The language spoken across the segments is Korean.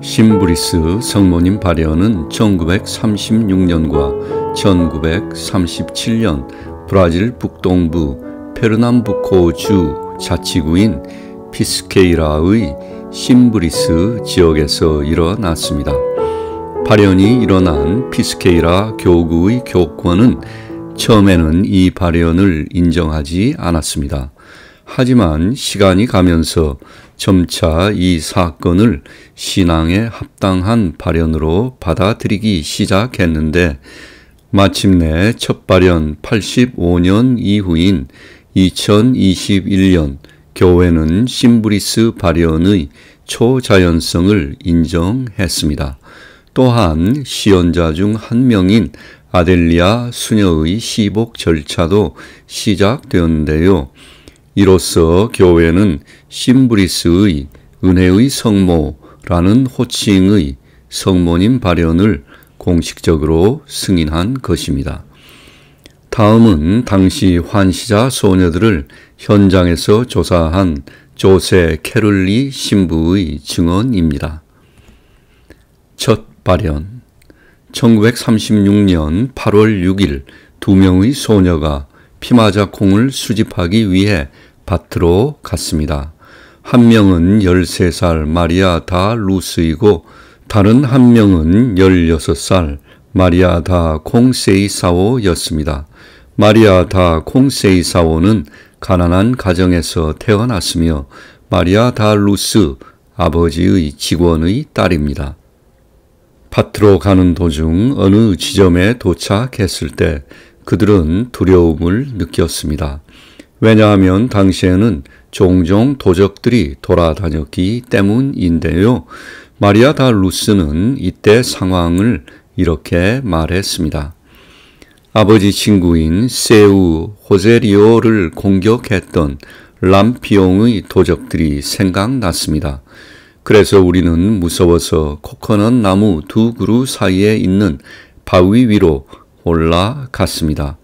심브리스 성모님 발현은 1936년과 1937년 브라질 북동부 페르남부코 주 자치구인 피스케이라의 심브리스 지역에서 일어났습니다. 발현이 일어난 피스케이라 교구의 교권은 처음에는 이 발현을 인정하지 않았습니다. 하지만 시간이 가면서 점차 이 사건을 신앙에 합당한 발현으로 받아들이기 시작했는데 마침내 첫 발현 85년 이후인 2021년 교회는 심브리스 발현의 초자연성을 인정했습니다. 또한 시연자 중 한 명인 아델리아 수녀의 시복 절차도 시작되었는데요. 이로써 교회는 심브리스의 은혜의 성모라는 호칭의 성모님 발현을 공식적으로 승인한 것입니다. 다음은 당시 환시자 소녀들을 현장에서 조사한 조세 캐롤리 신부의 증언입니다. 첫 발현 1936년 8월 6일 두 명의 소녀가 피마자콩을 수집하기 위해 밭으로 갔습니다. 한 명은 13살 마리아 다 루스이고 다른 한 명은 16살 마리아 다 콩세이사오였습니다. 마리아 다 콩세이사오는 가난한 가정에서 태어났으며 마리아 다 루스 아버지의 직원의 딸입니다. 밭으로 가는 도중 어느 지점에 도착했을 때 그들은 두려움을 느꼈습니다. 왜냐하면 당시에는 종종 도적들이 돌아다녔기 때문인데요. 마리아 다 루스는 이때 상황을 이렇게 말했습니다. 아버지 친구인 세우 호세리오를 공격했던 람피옹의 도적들이 생각났습니다. 그래서 우리는 무서워서 코코넛 나무 두 그루 사이에 있는 바위 위로 올라갔습니다.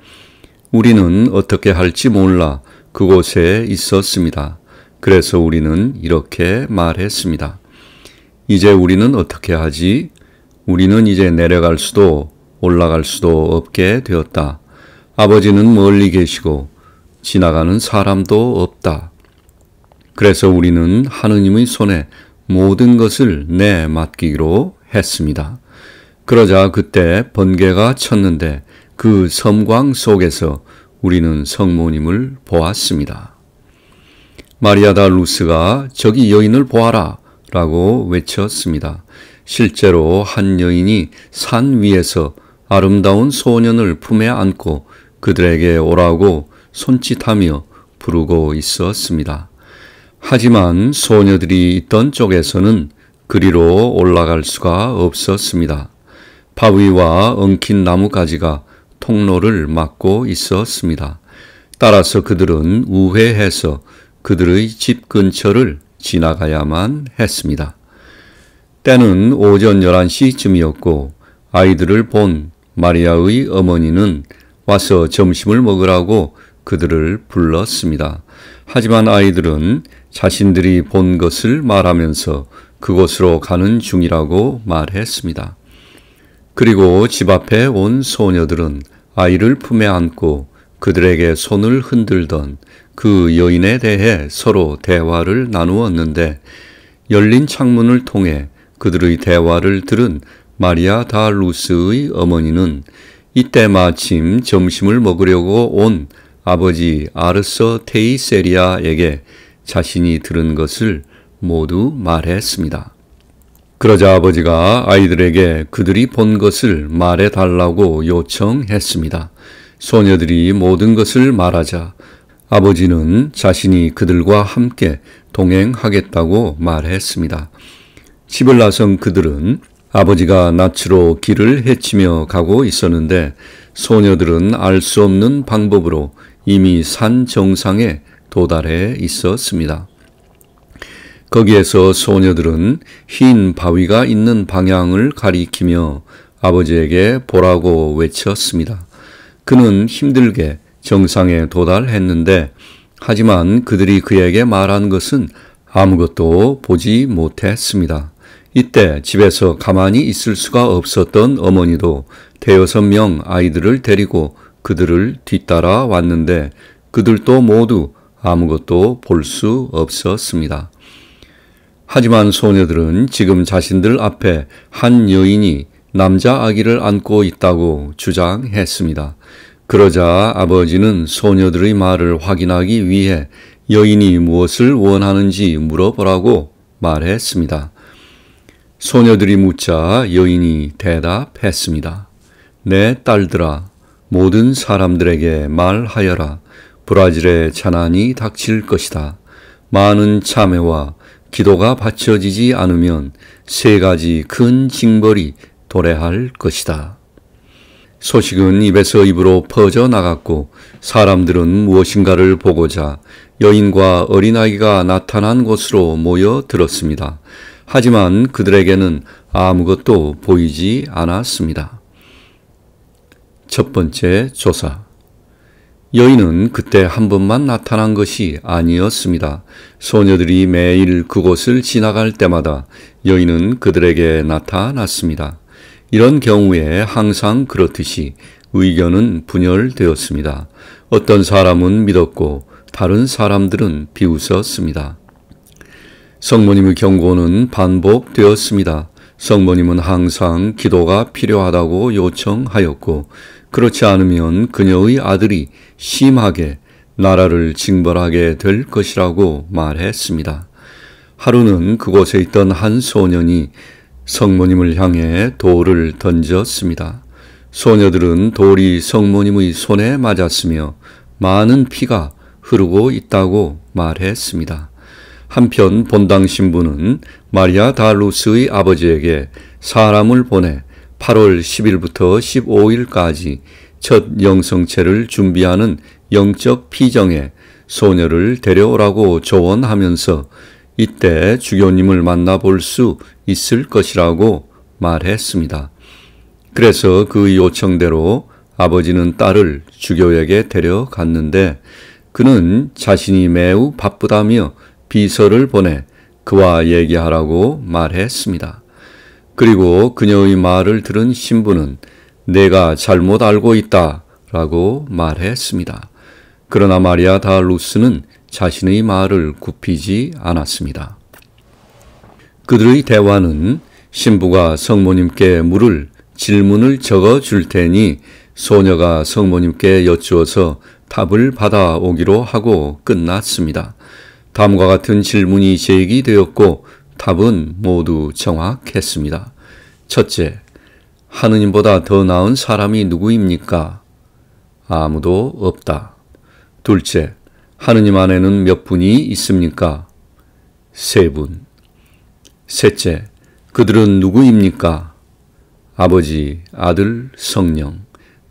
우리는 어떻게 할지 몰라 그곳에 있었습니다. 그래서 우리는 이렇게 말했습니다. 이제 우리는 어떻게 하지? 우리는 이제 내려갈 수도 올라갈 수도 없게 되었다. 아버지는 멀리 계시고 지나가는 사람도 없다. 그래서 우리는 하느님의 손에 모든 것을 내 맡기기로 했습니다. 그러자 그때 번개가 쳤는데 그 섬광 속에서 우리는 성모님을 보았습니다. 마리아다 루스가 저기 여인을 보아라 라고 외쳤습니다. 실제로 한 여인이 산 위에서 아름다운 소년을 품에 안고 그들에게 오라고 손짓하며 부르고 있었습니다. 하지만 소녀들이 있던 쪽에서는 그리로 올라갈 수가 없었습니다. 바위와 엉킨 나뭇가지가 통로를 막고 있었습니다. 따라서 그들은 우회해서 그들의 집 근처를 지나가야만 했습니다. 때는 오전 11시쯤이었고 아이들을 본 마리아의 어머니는 와서 점심을 먹으라고 그들을 불렀습니다. 하지만 아이들은 자신들이 본 것을 말하면서 그곳으로 가는 중이라고 말했습니다. 그리고 집 앞에 온 소녀들은 아이를 품에 안고 그들에게 손을 흔들던 그 여인에 대해 서로 대화를 나누었는데 열린 창문을 통해 그들의 대화를 들은 마리아 다루스의 어머니는 이때 마침 점심을 먹으려고 온 아버지 아르서 테이세리아에게 자신이 들은 것을 모두 말했습니다. 그러자 아버지가 아이들에게 그들이 본 것을 말해 달라고 요청했습니다. 소녀들이 모든 것을 말하자 아버지는 자신이 그들과 함께 동행하겠다고 말했습니다. 집을 나선 그들은 아버지가 낯으로 길을 헤치며 가고 있었는데 소녀들은 알 수 없는 방법으로 이미 산 정상에 도달해 있었습니다. 거기에서 소녀들은 흰 바위가 있는 방향을 가리키며 아버지에게 보라고 외쳤습니다. 그는 힘들게 정상에 도달했는데 하지만 그들이 그에게 말한 것은 아무것도 보지 못했습니다. 이때 집에서 가만히 있을 수가 없었던 어머니도 대여섯 명 아이들을 데리고 그들을 뒤따라 왔는데 그들도 모두 아무것도 볼 수 없었습니다. 하지만 소녀들은 지금 자신들 앞에 한 여인이 남자 아기를 안고 있다고 주장했습니다. 그러자 아버지는 소녀들의 말을 확인하기 위해 여인이 무엇을 원하는지 물어보라고 말했습니다. 소녀들이 묻자 여인이 대답했습니다. 내 딸들아, 모든 사람들에게 말하여라. 브라질의 차난이 닥칠 것이다. 많은 참회와 기도가 받쳐지지 않으면 세 가지 큰 징벌이 도래할 것이다. 소식은 입에서 입으로 퍼져 나갔고 사람들은 무엇인가를 보고자 여인과 어린아이가 나타난 곳으로 모여 들었습니다. 하지만 그들에게는 아무것도 보이지 않았습니다. 첫 번째 조사 여인은 그때 한 번만 나타난 것이 아니었습니다. 소녀들이 매일 그곳을 지나갈 때마다 여인은 그들에게 나타났습니다. 이런 경우에 항상 그렇듯이 의견은 분열되었습니다. 어떤 사람은 믿었고 다른 사람들은 비웃었습니다. 성모님의 경고는 반복되었습니다. 성모님은 항상 기도가 필요하다고 요청하였고 그렇지 않으면 그녀의 아들이 심하게 나라를 징벌하게 될 것이라고 말했습니다. 하루는 그곳에 있던 한 소년이 성모님을 향해 돌을 던졌습니다. 소녀들은 돌이 성모님의 손에 맞았으며 많은 피가 흐르고 있다고 말했습니다. 한편 본당 신부는 마리아 다루스의 아버지에게 사람을 보내 8월 10일부터 15일까지 첫 영성체를 준비하는 영적 피정에 소녀를 데려오라고 조언하면서 이때 주교님을 만나볼 수 있을 것이라고 말했습니다. 그래서 그 요청대로 아버지는 딸을 주교에게 데려갔는데 그는 자신이 매우 바쁘다며 비서를 보내 그와 얘기하라고 말했습니다. 그리고 그녀의 말을 들은 신부는 내가 잘못 알고 있다 라고 말했습니다. 그러나 마리아 다루스는 자신의 말을 굽히지 않았습니다. 그들의 대화는 신부가 성모님께 물을 질문을 적어 줄 테니 소녀가 성모님께 여쭈어서 답을 받아오기로 하고 끝났습니다. 다음과 같은 질문이 제기되었고 답은 모두 정확했습니다. 첫째, 하느님보다 더 나은 사람이 누구입니까? 아무도 없다. 둘째, 하느님 안에는 몇 분이 있습니까? 세 분. 셋째, 그들은 누구입니까? 아버지, 아들, 성령.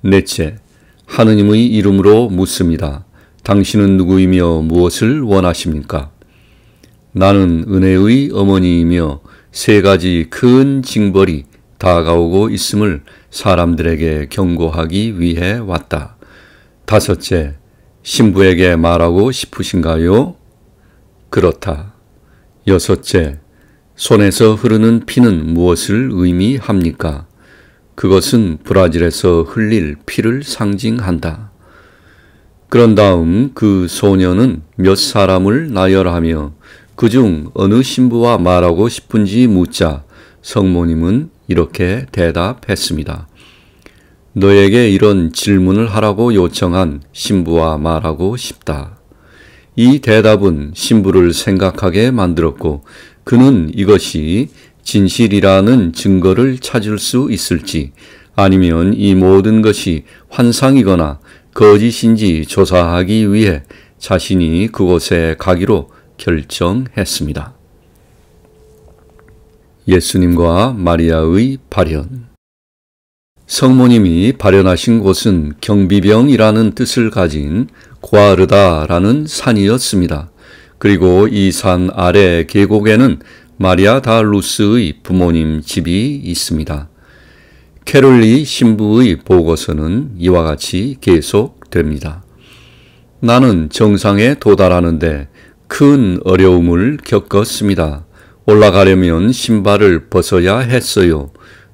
넷째, 하느님의 이름으로 묻습니다. 당신은 누구이며 무엇을 원하십니까? 나는 은혜의 어머니이며 세 가지 큰 징벌이 다가오고 있음을 사람들에게 경고하기 위해 왔다. 다섯째, 신부에게 말하고 싶으신가요? 그렇다. 여섯째, 손에서 흐르는 피는 무엇을 의미합니까? 그것은 브라질에서 흘릴 피를 상징한다. 그런 다음 그 소녀는 몇 사람을 나열하며 그 중 어느 신부와 말하고 싶은지 묻자 성모님은 이렇게 대답했습니다. 너에게 이런 질문을 하라고 요청한 신부와 말하고 싶다. 이 대답은 신부를 생각하게 만들었고 그는 이것이 진실이라는 증거를 찾을 수 있을지 아니면 이 모든 것이 환상이거나 거짓인지 조사하기 위해 자신이 그곳에 가기로 결정했습니다. 예수님과 마리아의 발현 성모님이 발현하신 곳은 경비병이라는 뜻을 가진 고아르다라는 산이었습니다. 그리고 이 산 아래 계곡에는 마리아 다루스의 부모님 집이 있습니다. 캐롤리 신부의 보고서는 이와 같이 계속됩니다. 나는 정상에 도달하는데 큰 어려움을 겪었습니다. 올라가려면 신발을 벗어야 했어요.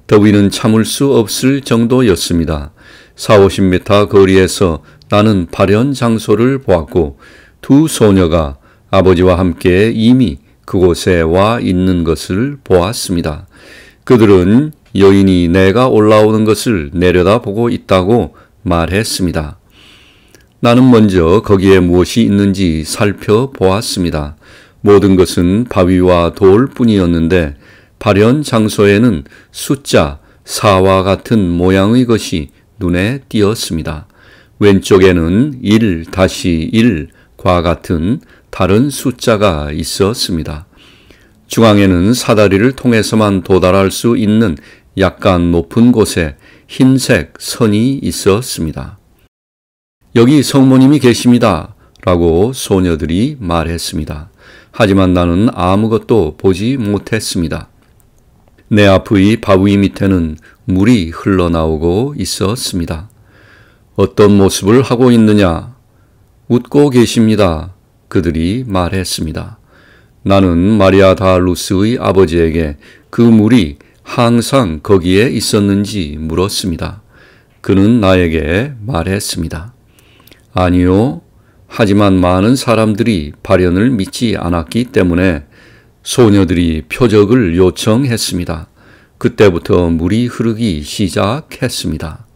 더위는 참을 수 없을 정도였습니다. 4,50m 거리에서 나는 발현 장소를 보았고 두 소녀가 아버지와 함께 이미 그곳에 와 있는 것을 보았습니다. 그들은 여인이 내가 올라오는 것을 내려다보고 있다고 말했습니다. 나는 먼저 거기에 무엇이 있는지 살펴보았습니다. 모든 것은 바위와 돌 뿐이었는데 발현 장소에는 숫자 4와 같은 모양의 것이 눈에 띄었습니다. 왼쪽에는 1-1과 같은 다른 숫자가 있었습니다. 중앙에는 사다리를 통해서만 도달할 수 있는 약간 높은 곳에 흰색 선이 있었습니다. 여기 성모님이 계십니다. 라고 소녀들이 말했습니다. 하지만 나는 아무것도 보지 못했습니다. 내 앞의 바위 밑에는 물이 흘러나오고 있었습니다. 어떤 모습을 하고 있느냐? 웃고 계십니다. 그들이 말했습니다. 나는 마리아 다루스의 아버지에게 그 물이 항상 거기에 있었는지 물었습니다. 그는 나에게 말했습니다. 아니요. 하지만 많은 사람들이 발현을 믿지 않았기 때문에 소녀들이 표적을 요청했습니다. 그때부터 물이 흐르기 시작했습니다.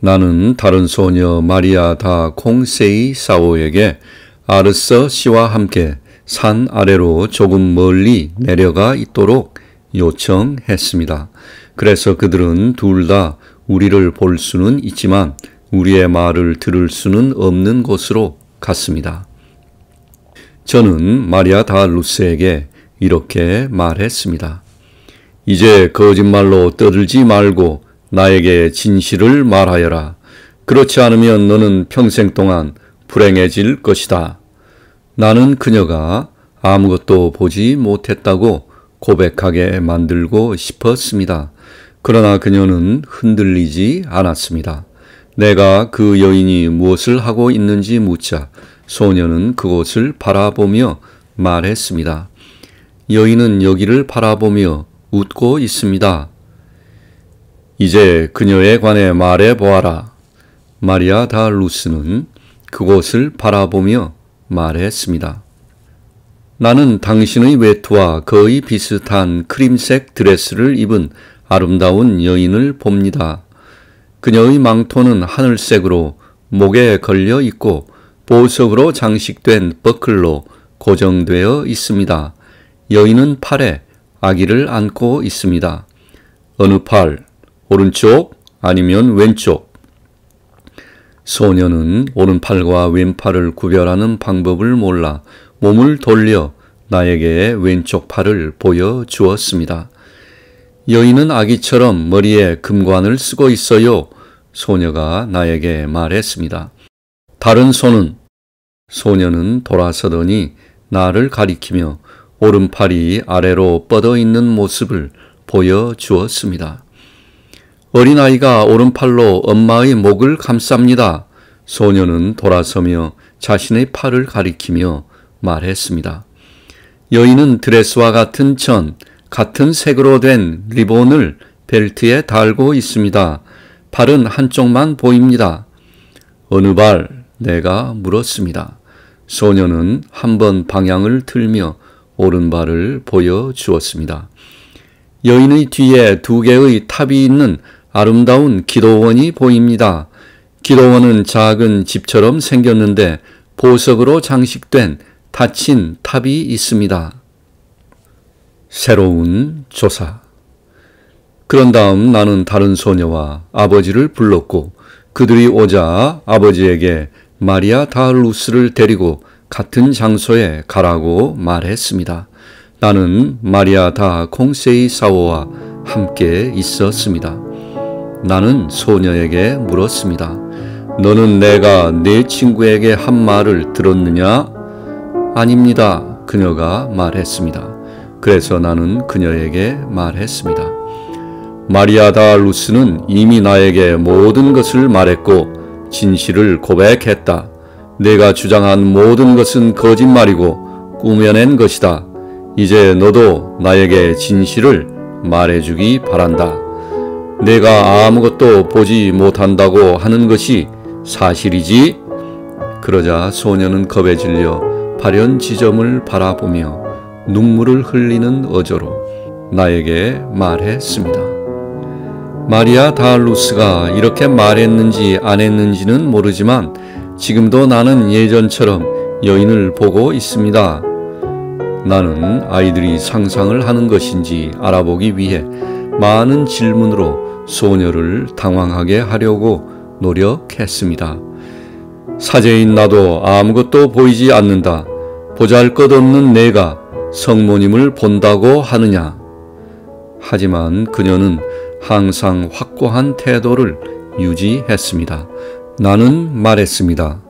나는 다른 소녀 마리아 다 콩세이 사오에게 아르서 씨와 함께 산 아래로 조금 멀리 내려가 있도록 요청했습니다. 그래서 그들은 둘 다 우리를 볼 수는 있지만 우리의 말을 들을 수는 없는 곳으로 갔습니다. 저는 마리아 다 루스에게 이렇게 말했습니다. 이제 거짓말로 떠들지 말고 나에게 진실을 말하여라. 그렇지 않으면 너는 평생 동안 불행해질 것이다. 나는 그녀가 아무것도 보지 못했다고 고백하게 만들고 싶었습니다. 그러나 그녀는 흔들리지 않았습니다. 내가 그 여인이 무엇을 하고 있는지 묻자 소녀는 그곳을 바라보며 말했습니다. 여인은 여기를 바라보며 웃고 있습니다. 이제 그녀에 관해 말해 보아라. 마리아 다 루스는 그곳을 바라보며 말했습니다. 나는 당신의 외투와 거의 비슷한 크림색 드레스를 입은 아름다운 여인을 봅니다. 그녀의 망토는 하늘색으로 목에 걸려 있고 보석으로 장식된 버클로 고정되어 있습니다. 여인은 팔에 아기를 안고 있습니다. 어느 팔, 오른쪽 아니면 왼쪽. 소녀는 오른팔과 왼팔을 구별하는 방법을 몰라 몸을 돌려 나에게 왼쪽 팔을 보여 주었습니다. 여인은 아기처럼 머리에 금관을 쓰고 있어요. 소녀가 나에게 말했습니다. 다른 손은 소녀는 돌아서더니 나를 가리키며 오른팔이 아래로 뻗어 있는 모습을 보여 주었습니다. 어린아이가 오른팔로 엄마의 목을 감쌉니다. 소녀는 돌아서며 자신의 팔을 가리키며 말했습니다. 여인은 드레스와 같은 천, 같은 색으로 된 리본을 벨트에 달고 있습니다. 발은 한쪽만 보입니다. 어느 발? 내가 물었습니다. 소녀는 한번 방향을 틀며 오른발을 보여주었습니다. 여인의 뒤에 두 개의 탑이 있는 아름다운 기도원이 보입니다. 기도원은 작은 집처럼 생겼는데 보석으로 장식된 닫힌 탑이 있습니다. 새로운 조사. 그런 다음 나는 다른 소녀와 아버지를 불렀고 그들이 오자 아버지에게 마리아 다루스를 데리고 같은 장소에 가라고 말했습니다. 나는 마리아 다 콩세이 사오와 함께 있었습니다. 나는 소녀에게 물었습니다. 너는 내가 내 친구에게 한 말을 들었느냐? 아닙니다. 그녀가 말했습니다. 그래서 나는 그녀에게 말했습니다. 마리아다 루스는 이미 나에게 모든 것을 말했고 진실을 고백했다. 내가 주장한 모든 것은 거짓말이고 꾸며낸 것이다. 이제 너도 나에게 진실을 말해주기 바란다. 내가 아무것도 보지 못한다고 하는 것이 사실이지? 그러자 소녀는 겁에 질려 파련 지점을 바라보며 눈물을 흘리는 어조로 나에게 말했습니다. 마리아 다루스가 이렇게 말했는지 안 했는지는 모르지만 지금도 나는 예전처럼 여인을 보고 있습니다. 나는 아이들이 상상을 하는 것인지 알아보기 위해 많은 질문으로 소녀를 당황하게 하려고 노력했습니다. 사제인 나도 아무것도 보이지 않는다. 보잘 것 없는 내가 성모님을 본다고 하느냐. 하지만 그녀는 항상 확고한 태도를 유지했습니다. 나는 말했습니다.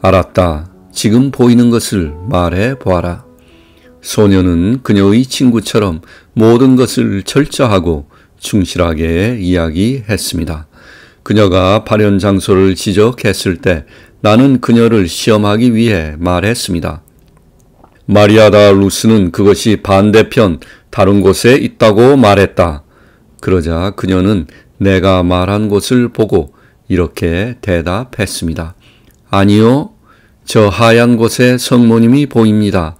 알았다. 지금 보이는 것을 말해 보아라. 소녀는 그녀의 친구처럼 모든 것을 철저하고 충실하게 이야기했습니다. 그녀가 발현 장소를 지적했을 때 나는 그녀를 시험하기 위해 말했습니다. 마리아다 루스는 그것이 반대편 다른 곳에 있다고 말했다. 그러자 그녀는 내가 말한 곳을 보고 이렇게 대답했습니다. 아니요. 저 하얀 곳에 성모님이 보입니다.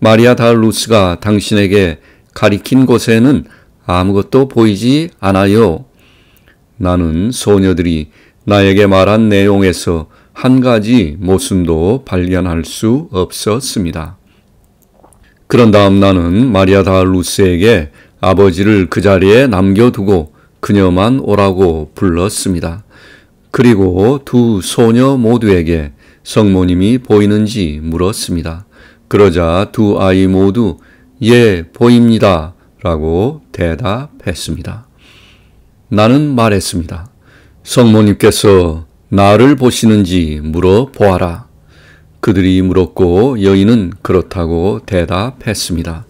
마리아 다루스가 당신에게 가리킨 곳에는 아무것도 보이지 않아요. 나는 소녀들이 나에게 말한 내용에서 한 가지 모순도 발견할 수 없었습니다. 그런 다음 나는 마리아 다루스에게 아버지를 그 자리에 남겨두고 그녀만 오라고 불렀습니다. 그리고 두 소녀 모두에게 성모님이 보이는지 물었습니다. 그러자 두 아이 모두 예, 보입니다. 라고 대답했습니다. 나는 말했습니다. 성모님께서 나를 보시는지 물어보아라. 그들이 물었고 여인은 그렇다고 대답했습니다.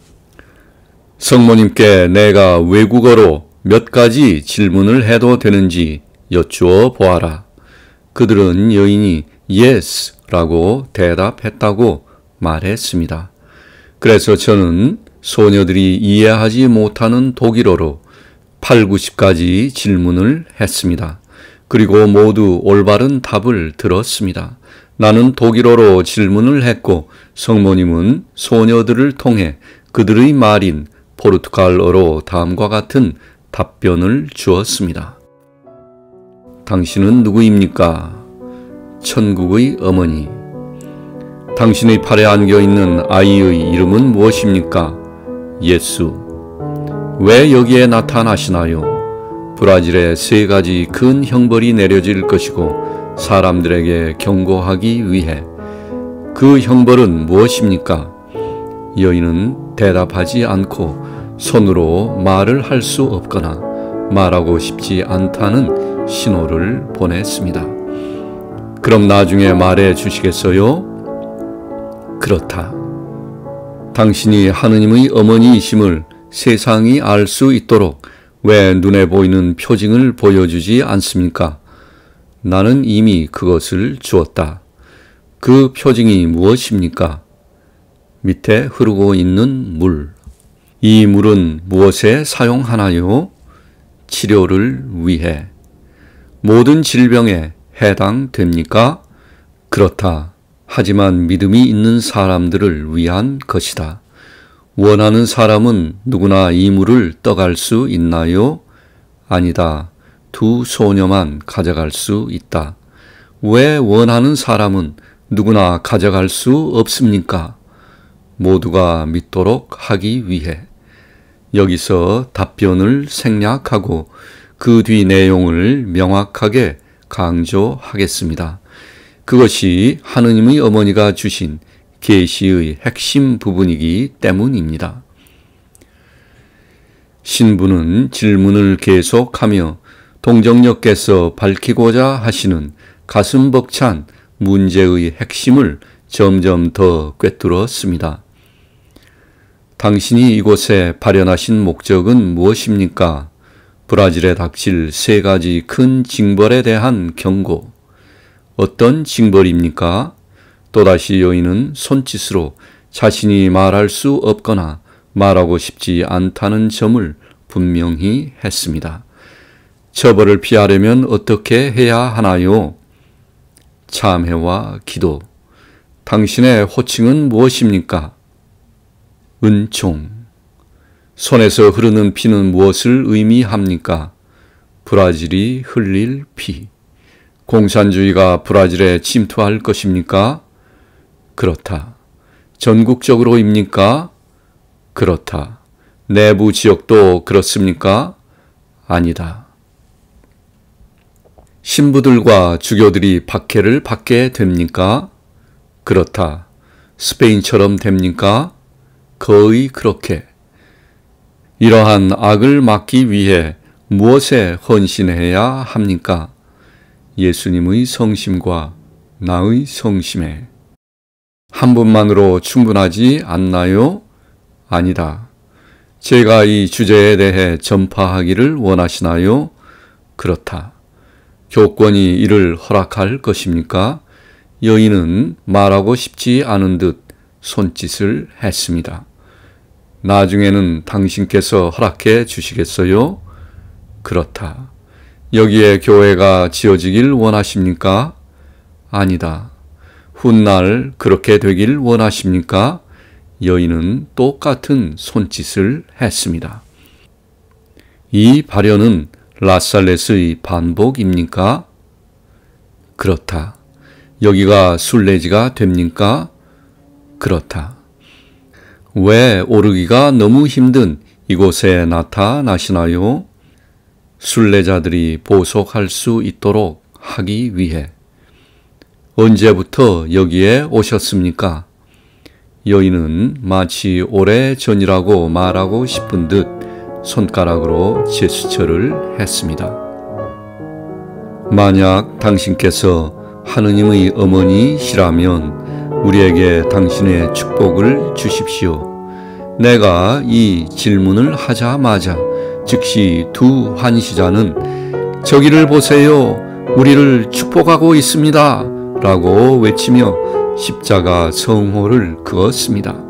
성모님께 내가 외국어로 몇 가지 질문을 해도 되는지 여쭈어 보아라. 그들은 여인이 yes라고 대답했다고 말했습니다. 그래서 저는 소녀들이 이해하지 못하는 독일어로 8, 90가지 질문을 했습니다. 그리고 모두 올바른 답을 들었습니다. 나는 독일어로 질문을 했고 성모님은 소녀들을 통해 그들의 말인 포르투갈어로 다음과 같은 답변을 주었습니다. 당신은 누구입니까? 천국의 어머니. 당신의 팔에 안겨 있는 아이의 이름은 무엇입니까? 예수. 왜 여기에 나타나시나요? 브라질에 세 가지 큰 형벌이 내려질 것이고 사람들에게 경고하기 위해 그 형벌은 무엇입니까? 여인은 대답하지 않고 손으로 말을 할 수 없거나 말하고 싶지 않다는 신호를 보냈습니다. 그럼 나중에 말해 주시겠어요? 그렇다. 당신이 하느님의 어머니이심을 세상이 알 수 있도록 왜 눈에 보이는 표징을 보여주지 않습니까? 나는 이미 그것을 주었다. 그 표징이 무엇입니까? 밑에 흐르고 있는 물. 이 물은 무엇에 사용하나요? 치료를 위해. 모든 질병에 해당됩니까? 그렇다. 하지만 믿음이 있는 사람들을 위한 것이다. 원하는 사람은 누구나 이 물을 떠갈 수 있나요? 아니다. 두 소녀만 가져갈 수 있다. 왜 원하는 사람은 누구나 가져갈 수 없습니까? 모두가 믿도록 하기 위해. 여기서 답변을 생략하고 그 뒤 내용을 명확하게 강조하겠습니다. 그것이 하느님의 어머니가 주신 계시의 핵심 부분이기 때문입니다. 신부는 질문을 계속하며 동정녀께서 밝히고자 하시는 가슴 벅찬 문제의 핵심을 점점 더 꿰뚫었습니다. 당신이 이곳에 발현하신 목적은 무엇입니까? 브라질에 닥칠 세 가지 큰 징벌에 대한 경고. 어떤 징벌입니까? 또다시 여인은 손짓으로 자신이 말할 수 없거나 말하고 싶지 않다는 점을 분명히 했습니다. 처벌을 피하려면 어떻게 해야 하나요? 참회와 기도. 당신의 호칭은 무엇입니까? 은총. 손에서 흐르는 피는 무엇을 의미합니까? 브라질이 흘릴 피. 공산주의가 브라질에 침투할 것입니까? 그렇다. 전국적으로입니까? 그렇다. 내부 지역도 그렇습니까? 아니다. 신부들과 주교들이 박해를 받게 됩니까? 그렇다. 스페인처럼 됩니까? 거의 그렇게. 이러한 악을 막기 위해 무엇에 헌신해야 합니까? 예수님의 성심과 나의 성심에. 한 분만으로 충분하지 않나요? 아니다. 제가 이 주제에 대해 전파하기를 원하시나요? 그렇다. 교권이 이를 허락할 것입니까? 여인은 말하고 싶지 않은 듯 손짓을 했습니다. 나중에는 당신께서 허락해 주시겠어요? 그렇다. 여기에 교회가 지어지길 원하십니까? 아니다. 훗날 그렇게 되길 원하십니까? 여인은 똑같은 손짓을 했습니다. 이 발현은 라살레스의 반복입니까? 그렇다. 여기가 순례지가 됩니까? 그렇다. 왜 오르기가 너무 힘든 이곳에 나타나시나요? 순례자들이 보속할 수 있도록 하기 위해. 언제부터 여기에 오셨습니까? 여인은 마치 오래 전이라고 말하고 싶은 듯 손가락으로 제스처를 했습니다. 만약 당신께서 하느님의 어머니시라면 우리에게 당신의 축복을 주십시오. 내가 이 질문을 하자마자 즉시 두 환시자는 저기를 보세요. 우리를 축복하고 있습니다. 라고 외치며 십자가 성호를 그었습니다.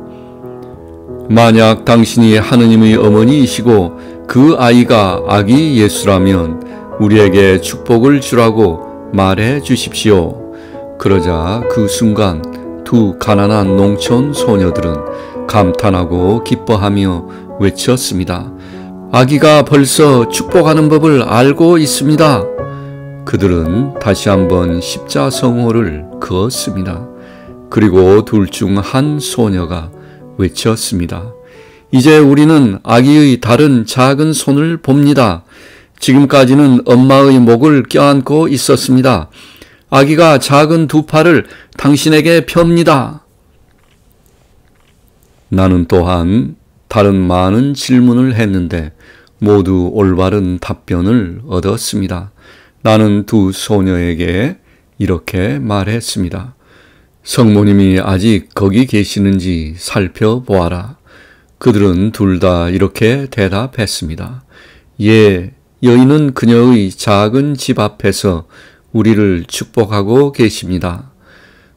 만약 당신이 하느님의 어머니이시고 그 아이가 아기 예수라면 우리에게 축복을 주라고 말해 주십시오. 그러자 그 순간 두 가난한 농촌 소녀들은 감탄하고 기뻐하며 외쳤습니다. 아기가 벌써 축복하는 법을 알고 있습니다. 그들은 다시 한번 십자성호를 그었습니다. 그리고 둘 중 한 소녀가 외쳤습니다. 이제 우리는 아기의 다른 작은 손을 봅니다. 지금까지는 엄마의 목을 껴안고 있었습니다. 아기가 작은 두 팔을 당신에게 펴니다 나는 또한 다른 많은 질문을 했는데 모두 올바른 답변을 얻었습니다. 나는 두 소녀에게 이렇게 말했습니다. 성모님이 아직 거기 계시는지 살펴보아라. 그들은 둘 다 이렇게 대답했습니다. 예, 여인은 그녀의 작은 집 앞에서 우리를 축복하고 계십니다.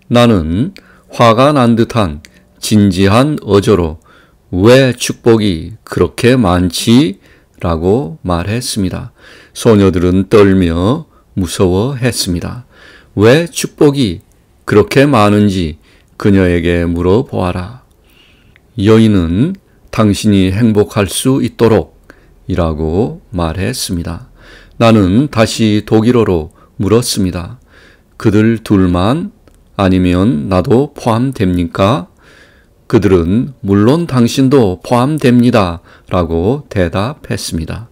나는 화가 난 듯한 진지한 어조로 왜 축복이 그렇게 많지? 라고 말했습니다. 소녀들은 떨며 무서워했습니다. 왜 축복이 그렇게 많은지 그녀에게 물어보아라. 여인은 당신이 행복할 수 있도록 이라고 말했습니다. 나는 다시 독일어로 물었습니다. 그들 둘만 아니면 나도 포함됩니까? 그들은 물론 당신도 포함됩니다. 라고 대답했습니다.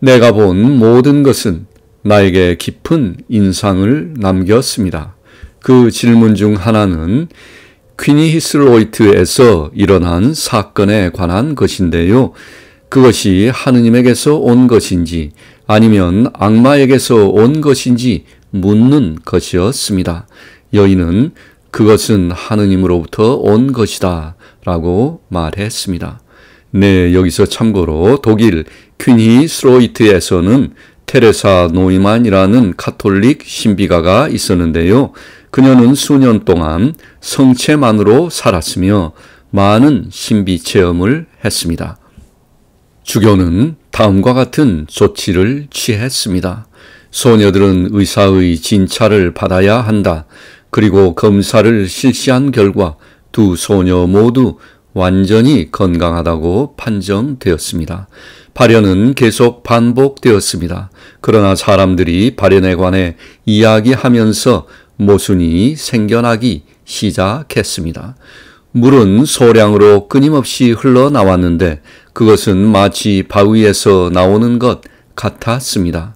내가 본 모든 것은 나에게 깊은 인상을 남겼습니다. 그 질문 중 하나는 퀸이 히스로이트에서 일어난 사건에 관한 것인데요. 그것이 하느님에게서 온 것인지 아니면 악마에게서 온 것인지 묻는 것이었습니다. 여인은 그것은 하느님으로부터 온 것이다 라고 말했습니다. 네, 여기서 참고로 독일 퀸히 스로이트에서는 테레사 노이만이라는 카톨릭 신비가가 있었는데요. 그녀는 수년 동안 성체만으로 살았으며 많은 신비 체험을 했습니다. 주교는 다음과 같은 조치를 취했습니다. 소녀들은 의사의 진찰을 받아야 한다. 그리고 검사를 실시한 결과 두 소녀 모두 완전히 건강하다고 판정되었습니다. 발현은 계속 반복되었습니다. 그러나 사람들이 발현에 관해 이야기하면서 모순이 생겨나기 시작했습니다. 물은 소량으로 끊임없이 흘러나왔는데 그것은 마치 바위에서 나오는 것 같았습니다.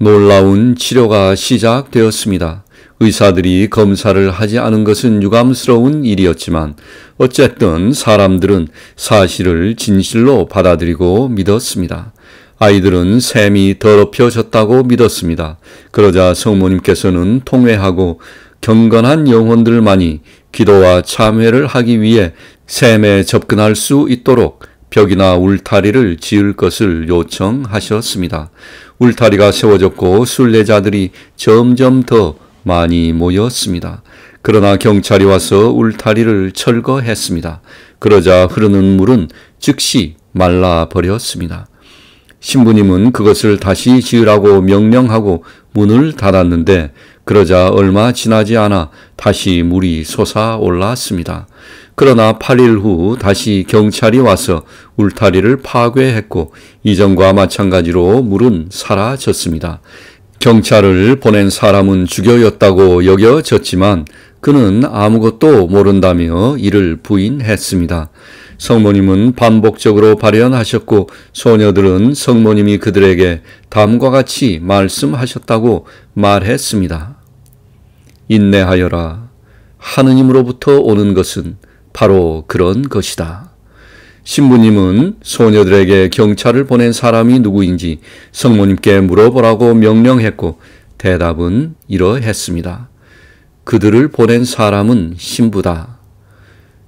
놀라운 치료가 시작되었습니다. 의사들이 검사를 하지 않은 것은 유감스러운 일이었지만 어쨌든 사람들은 사실을 진실로 받아들이고 믿었습니다. 아이들은 샘이 더럽혀졌다고 믿었습니다. 그러자 성모님께서는 통회하고 경건한 영혼들만이 기도와 참회를 하기 위해 샘에 접근할 수 있도록 벽이나 울타리를 지을 것을 요청하셨습니다. 울타리가 세워졌고 순례자들이 점점 더 많이 모였습니다. 그러나 경찰이 와서 울타리를 철거했습니다. 그러자 흐르는 물은 즉시 말라버렸습니다. 신부님은 그것을 다시 지으라고 명령하고 문을 닫았는데 그러자 얼마 지나지 않아 다시 물이 솟아올랐습니다. 그러나 8일 후 다시 경찰이 와서 울타리를 파괴했고 이전과 마찬가지로 물은 사라졌습니다. 경찰을 보낸 사람은 죽여였다고 여겨졌지만 그는 아무것도 모른다며 이를 부인했습니다. 성모님은 반복적으로 발현하셨고 소녀들은 성모님이 그들에게 다음과 같이 말씀하셨다고 말했습니다. 인내하여라. 하느님으로부터 오는 것은 바로 그런 것이다. 신부님은 소녀들에게 경찰을 보낸 사람이 누구인지 성모님께 물어보라고 명령했고 대답은 이러했습니다. 그들을 보낸 사람은 신부다.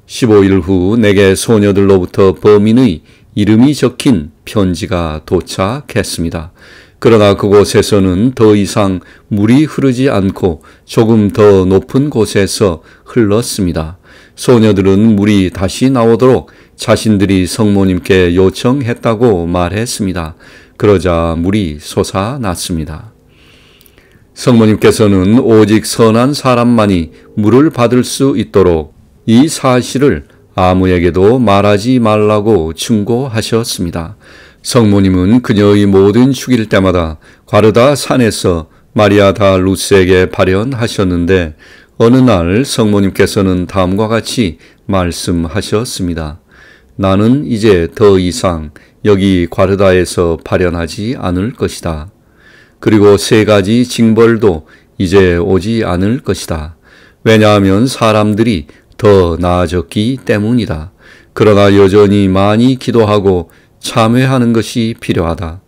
15일 후 내게 소녀들로부터 범인의 이름이 적힌 편지가 도착했습니다. 그러나 그곳에서는 더 이상 물이 흐르지 않고 조금 더 높은 곳에서 흘렀습니다. 소녀들은 물이 다시 나오도록 자신들이 성모님께 요청했다고 말했습니다. 그러자 물이 솟아났습니다. 성모님께서는 오직 선한 사람만이 물을 받을 수 있도록 이 사실을 아무에게도 말하지 말라고 충고하셨습니다. 성모님은 그녀의 모든 축일 때마다 과르다 산에서 마리아 다 루스에게 발현하셨는데 어느 날 성모님께서는 다음과 같이 말씀하셨습니다. 나는 이제 더 이상 여기 과르다에서 발현하지 않을 것이다. 그리고 세 가지 징벌도 이제 오지 않을 것이다. 왜냐하면 사람들이 더 나아졌기 때문이다. 그러나 여전히 많이 기도하고 참회하는 것이 필요하다.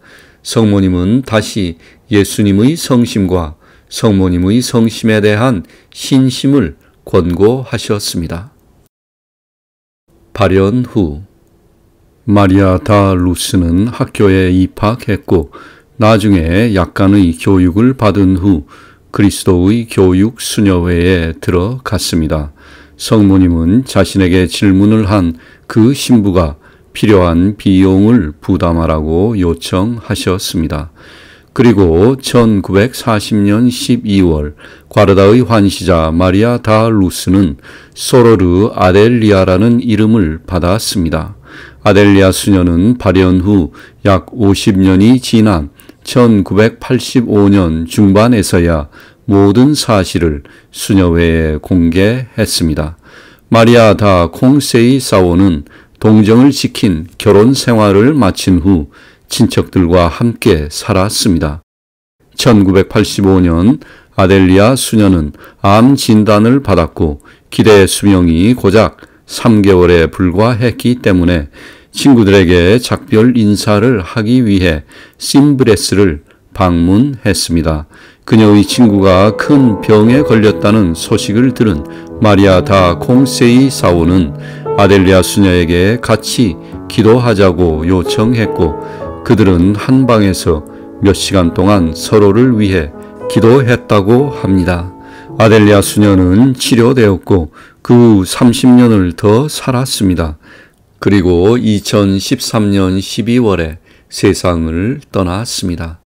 성모님은 다시 예수님의 성심과 성모님의 성심에 대한 신심을 권고하셨습니다. 발현 후 마리아 다 루스는 학교에 입학했고 나중에 약간의 교육을 받은 후 그리스도의 교육 수녀회에 들어갔습니다. 성모님은 자신에게 질문을 한 그 신부가 필요한 비용을 부담하라고 요청하셨습니다. 그리고 1940년 12월 과르다의 환시자 마리아 다 루스는 소로르 아델리아라는 이름을 받았습니다. 아델리아 수녀는 발현 후 약 50년이 지난 1985년 중반에서야 모든 사실을 수녀회에 공개했습니다. 마리아 다 콩세이 사원은 동정을 지킨 결혼 생활을 마친 후 친척들과 함께 살았습니다. 1985년 아델리아 수녀는 암 진단을 받았고 기대 수명이 고작 3개월에 불과했기 때문에 친구들에게 작별 인사를 하기 위해 심브레스를 방문했습니다. 그녀의 친구가 큰 병에 걸렸다는 소식을 들은 마리아 다 콩세이 사우는 아델리아 수녀에게 같이 기도하자고 요청했고 그들은 한 방에서 몇 시간 동안 서로를 위해 기도했다고 합니다. 아델리아 수녀는 치료되었고 그 30년을 더 살았습니다. 그리고 2013년 12월에 세상을 떠났습니다.